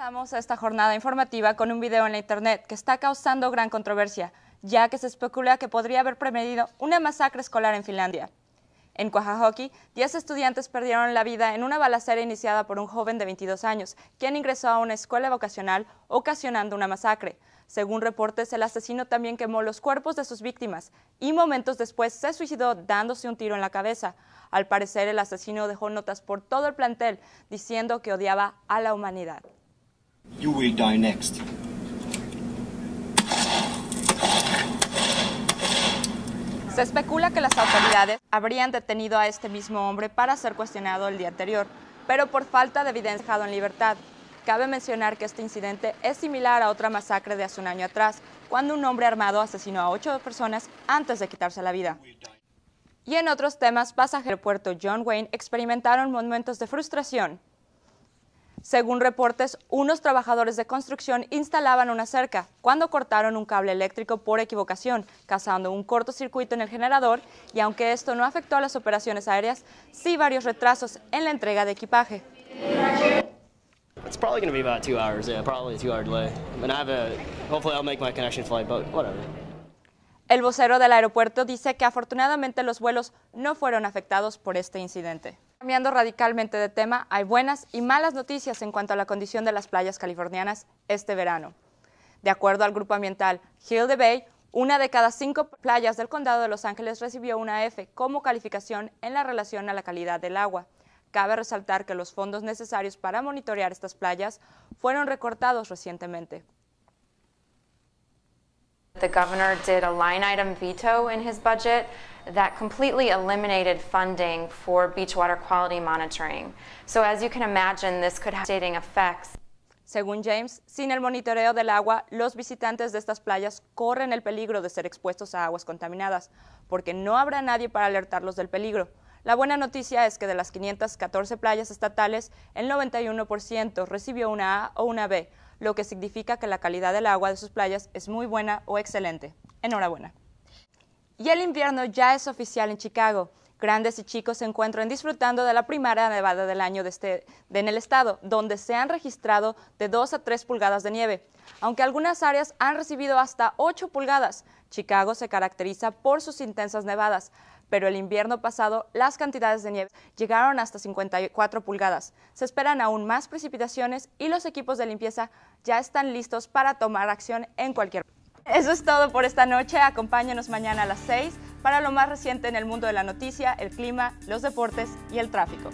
a esta jornada informativa con un video en la internet que está causando gran controversia, ya que se especula que podría haber premedido una masacre escolar en Finlandia. En Hockey, 10 estudiantes perdieron la vida en una balacera iniciada por un joven de 22 años, quien ingresó a una escuela vocacional ocasionando una masacre. Según reportes, el asesino también quemó los cuerpos de sus víctimas y momentos después se suicidó dándose un tiro en la cabeza. Al parecer, el asesino dejó notas por todo el plantel diciendo que odiaba a la humanidad. Se especula que las autoridades habrían detenido a este mismo hombre para ser cuestionado el día anterior, pero por falta de evidencia dejado en libertad. Cabe mencionar que este incidente es similar a otra masacre de hace un año atrás, cuando un hombre armado asesinó a ocho personas antes de quitarse la vida. Y en otros temas, pasajeros del puerto John Wayne experimentaron momentos de frustración según reportes, unos trabajadores de construcción instalaban una cerca cuando cortaron un cable eléctrico por equivocación, causando un cortocircuito en el generador y aunque esto no afectó a las operaciones aéreas, sí varios retrasos en la entrega de equipaje. El vocero del aeropuerto dice que afortunadamente los vuelos no fueron afectados por este incidente. Cambiando radicalmente de tema, hay buenas y malas noticias en cuanto a la condición de las playas californianas este verano. De acuerdo al grupo ambiental Hill de Bay, una de cada cinco playas del condado de Los Ángeles recibió una F como calificación en la relación a la calidad del agua. Cabe resaltar que los fondos necesarios para monitorear estas playas fueron recortados recientemente. The governor did a line item veto in his budget that completely eliminated funding for beach water quality monitoring. So as you can imagine, this could have effects. Según James, sin el monitoreo del agua, los visitantes de estas playas corren el peligro de ser expuestos a aguas contaminadas, porque no habrá nadie para alertarlos del peligro. La buena noticia es que de las 514 playas estatales, el 91% recibió una A o una B, lo que significa que la calidad del agua de sus playas es muy buena o excelente. Enhorabuena. Y el invierno ya es oficial en Chicago. Grandes y chicos se encuentran disfrutando de la primera nevada del año de este, en el estado, donde se han registrado de 2 a 3 pulgadas de nieve, aunque algunas áreas han recibido hasta 8 pulgadas. Chicago se caracteriza por sus intensas nevadas, pero el invierno pasado las cantidades de nieve llegaron hasta 54 pulgadas. Se esperan aún más precipitaciones y los equipos de limpieza ya están listos para tomar acción en cualquier... Eso es todo por esta noche. Acompáñenos mañana a las 6 para lo más reciente en el mundo de la noticia, el clima, los deportes y el tráfico.